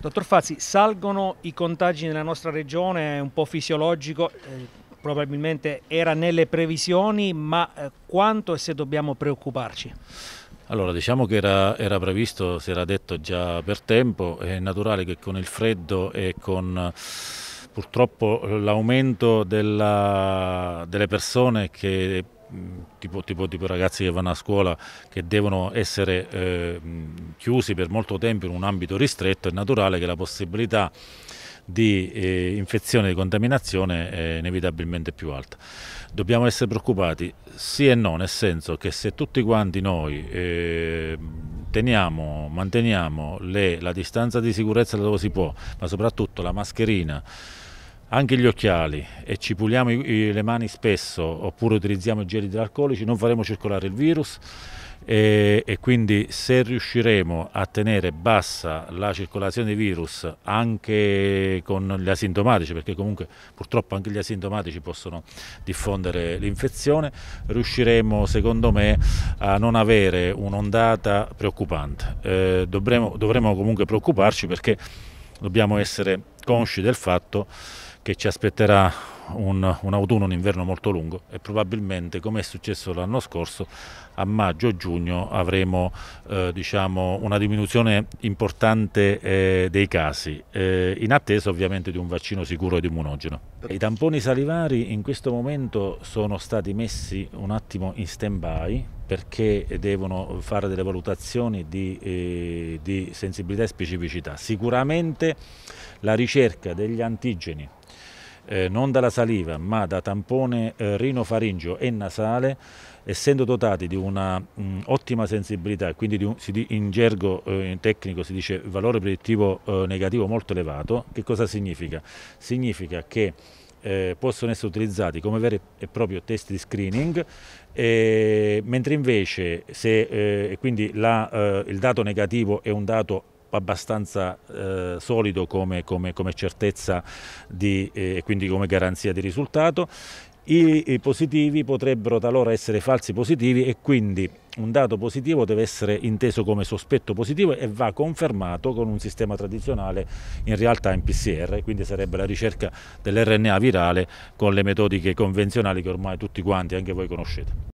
Dottor Fazzi, salgono i contagi nella nostra regione, è un po' fisiologico, eh, probabilmente era nelle previsioni, ma eh, quanto e se dobbiamo preoccuparci? Allora, diciamo che era, era, previsto, si era detto già per tempo, è naturale che con il freddo e con purtroppo l'aumento delle persone che Tipo, tipo, tipo, ragazzi che vanno a scuola che devono essere eh, chiusi per molto tempo in un ambito ristretto, è naturale che la possibilità di eh, infezione e di contaminazione è inevitabilmente più alta. Dobbiamo essere preoccupati sì e no, nel senso che se tutti quanti noi eh, teniamo, manteniamo le, la distanza di sicurezza dove si può, ma soprattutto la mascherina, anche gli occhiali e ci puliamo le mani spesso oppure utilizziamo i gel idroalcolici non faremo circolare il virus e, e, quindi se riusciremo a tenere bassa la circolazione di virus anche con gli asintomatici, perché comunque purtroppo anche gli asintomatici possono diffondere l'infezione, riusciremo secondo me a non avere un'ondata preoccupante. Eh, dovremo, dovremo comunque preoccuparci perché dobbiamo essere consci del fatto che ci aspetterà un, un autunno, un inverno molto lungo e probabilmente come è successo l'anno scorso a maggio o giugno avremo eh, diciamo, una diminuzione importante eh, dei casi, eh, in attesa ovviamente di un vaccino sicuro ed immunogeno. I tamponi salivari in questo momento sono stati messi un attimo in stand-by perché devono fare delle valutazioni di, eh, di sensibilità e specificità. Sicuramente la ricerca degli antigeni eh, non dalla saliva ma da tampone eh, rinofaringio e nasale, essendo dotati di un'ottima mh, ottima sensibilità, quindi un, si, in gergo eh, in tecnico si dice valore predittivo eh, negativo molto elevato, che cosa significa? Significa che eh, possono essere utilizzati come veri e propri test di screening, eh, mentre invece se, eh, quindi la, eh, il dato negativo è un dato abbastanza eh, solido come, come, come certezza eh, e quindi come garanzia di risultato. I positivi potrebbero talora essere falsi positivi e quindi un dato positivo deve essere inteso come sospetto positivo e va confermato con un sistema tradizionale in realtà in PCR, quindi sarebbe la ricerca dell'RNA virale con le metodiche convenzionali che ormai tutti quanti, anche voi conoscete.